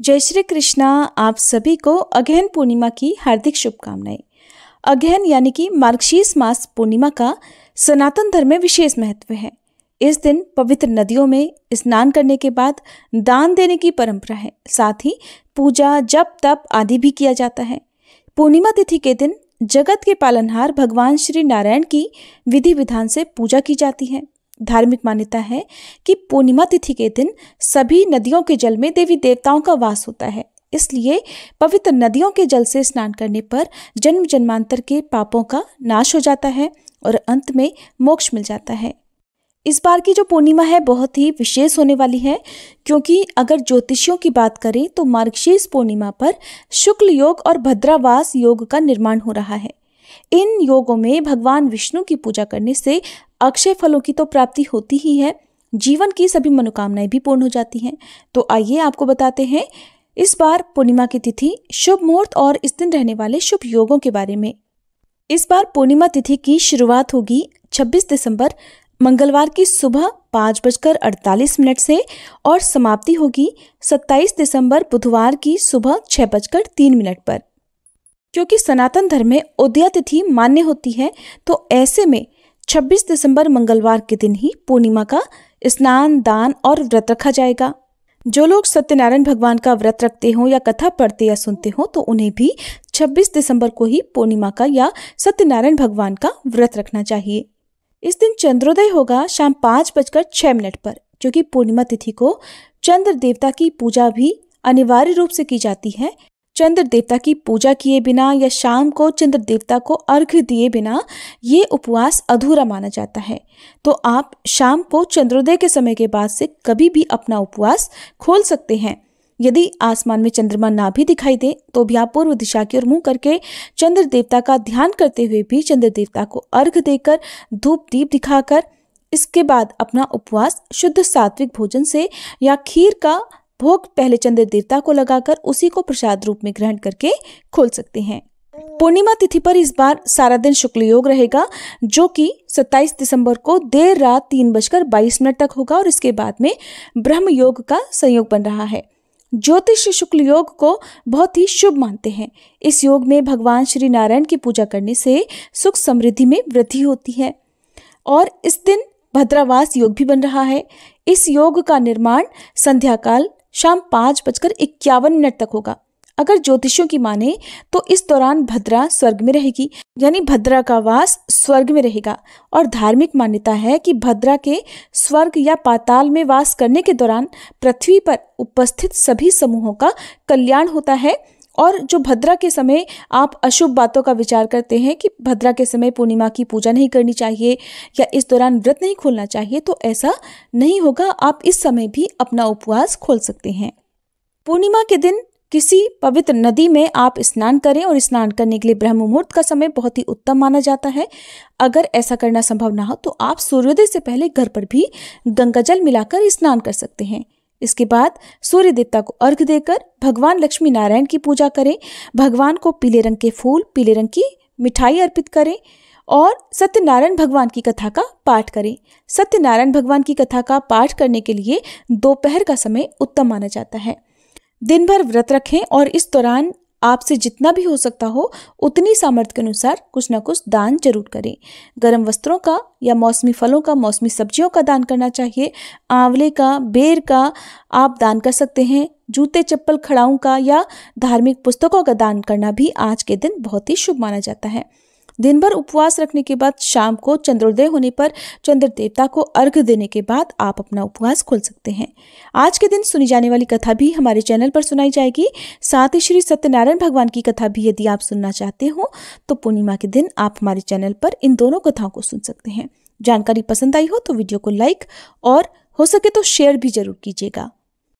जय श्री कृष्णा आप सभी को अगहन पूर्णिमा की हार्दिक शुभकामनाएं अगहन यानी कि मार्गशीर्ष मास पूर्णिमा का सनातन धर्म में विशेष महत्व है इस दिन पवित्र नदियों में स्नान करने के बाद दान देने की परंपरा है साथ ही पूजा जप तप आदि भी किया जाता है पूर्णिमा तिथि के दिन जगत के पालनहार भगवान श्री नारायण की विधि विधान से पूजा की जाती है धार्मिक मान्यता है कि पूर्णिमा तिथि के दिन सभी नदियों के जल में देवी देवताओं का वास होता है इसलिए पवित्र नदियों के जल से स्नान करने पर जन्म जन्मांतर के पापों का नाश हो जाता है और अंत में मोक्ष मिल जाता है इस बार की जो पूर्णिमा है बहुत ही विशेष होने वाली है क्योंकि अगर ज्योतिषियों की बात करें तो मार्गशीर्ष पूर्णिमा पर शुक्ल योग और भद्रावास योग का निर्माण हो रहा है इन योगों में भगवान विष्णु की पूजा करने से अक्षय फलों की तो प्राप्ति होती ही है जीवन की सभी मनोकामनाएं भी पूर्ण हो जाती हैं तो आइए आपको बताते हैं इस बार पूर्णिमा की तिथि शुभ मुहूर्त और इस दिन रहने वाले शुभ योगों के बारे में इस बार पूर्णिमा तिथि की शुरुआत होगी 26 दिसंबर मंगलवार की सुबह पाँच बजकर अड़तालीस मिनट से और समाप्ति होगी 27 दिसंबर बुधवार की सुबह छः बजकर तीन मिनट पर क्योंकि सनातन धर्म में उदया तिथि मान्य होती है तो ऐसे में 26 दिसंबर मंगलवार के दिन ही पूर्णिमा का स्नान दान और व्रत रखा जाएगा जो लोग सत्यनारायण भगवान का व्रत रखते हों या कथा पढ़ते या सुनते हों तो उन्हें भी 26 दिसंबर को ही पूर्णिमा का या सत्यनारायण भगवान का व्रत रखना चाहिए इस दिन चंद्रोदय होगा शाम पाँच बजकर छः मिनट पर क्योंकि पूर्णिमा तिथि को चंद्र देवता की पूजा भी अनिवार्य रूप से की जाती है चंद्र देवता की पूजा किए बिना या शाम को चंद्र देवता को अर्घ दिए बिना ये उपवास अधूरा माना जाता है तो आप शाम को चंद्रोदय के समय के बाद से कभी भी अपना उपवास खोल सकते हैं यदि आसमान में चंद्रमा ना भी दिखाई दे तो भी आप पूर्व दिशा की ओर मुंह करके चंद्र देवता का ध्यान करते हुए भी चंद्र देवता को अर्घ देकर धूप दीप दिखाकर इसके बाद अपना उपवास शुद्ध सात्विक भोजन से या खीर का भोग पहले चंद्र देवता को लगाकर उसी को प्रसाद रूप में ग्रहण करके खोल सकते हैं पूर्णिमा तिथि पर इस बार सारा दिन शुक्ल योग रहेगा जो कि 27 दिसंबर को देर रात तीन बजकर बाईस मिनट तक होगा और इसके बाद में ब्रह्म योग का संयोग बन रहा है ज्योतिष शुक्ल योग को बहुत ही शुभ मानते हैं इस योग में भगवान श्री नारायण की पूजा करने से सुख समृद्धि में वृद्धि होती है और इस दिन भद्रावास योग भी बन रहा है इस योग का निर्माण संध्याकाल शाम पाँच बजकर इक्यावन मिनट तक होगा अगर ज्योतिषियों की माने तो इस दौरान भद्रा स्वर्ग में रहेगी यानी भद्रा का वास स्वर्ग में रहेगा और धार्मिक मान्यता है कि भद्रा के स्वर्ग या पाताल में वास करने के दौरान पृथ्वी पर उपस्थित सभी समूहों का कल्याण होता है और जो भद्रा के समय आप अशुभ बातों का विचार करते हैं कि भद्रा के समय पूर्णिमा की पूजा नहीं करनी चाहिए या इस दौरान व्रत नहीं खोलना चाहिए तो ऐसा नहीं होगा आप इस समय भी अपना उपवास खोल सकते हैं पूर्णिमा के दिन किसी पवित्र नदी में आप स्नान करें और स्नान करने के लिए ब्रह्म मुहूर्त का समय बहुत ही उत्तम माना जाता है अगर ऐसा करना संभव ना हो तो आप सूर्योदय से पहले घर पर भी गंगाजल मिलाकर स्नान कर सकते हैं इसके बाद सूर्य देवता को अर्घ देकर भगवान लक्ष्मी नारायण की पूजा करें भगवान को पीले रंग के फूल पीले रंग की मिठाई अर्पित करें और सत्यनारायण भगवान की कथा का पाठ करें सत्यनारायण भगवान की कथा का पाठ करने के लिए दोपहर का समय उत्तम माना जाता है दिन भर व्रत रखें और इस दौरान आपसे जितना भी हो सकता हो उतनी सामर्थ्य के अनुसार कुछ ना कुछ दान जरूर करें गर्म वस्त्रों का या मौसमी फलों का मौसमी सब्जियों का दान करना चाहिए आंवले का बेर का आप दान कर सकते हैं जूते चप्पल खड़ाऊं का या धार्मिक पुस्तकों का दान करना भी आज के दिन बहुत ही शुभ माना जाता है दिन भर उपवास रखने के बाद शाम को चंद्रोदय होने पर चंद्र देवता को अर्घ देने के बाद आप अपना उपवास खोल सकते हैं आज के दिन सुनी जाने वाली कथा भी हमारे चैनल पर सुनाई जाएगी साथ ही श्री सत्यनारायण भगवान की कथा भी यदि आप सुनना चाहते हो तो पूर्णिमा के दिन आप हमारे चैनल पर इन दोनों कथाओं को सुन सकते हैं जानकारी पसंद आई हो तो वीडियो को लाइक और हो सके तो शेयर भी जरूर कीजिएगा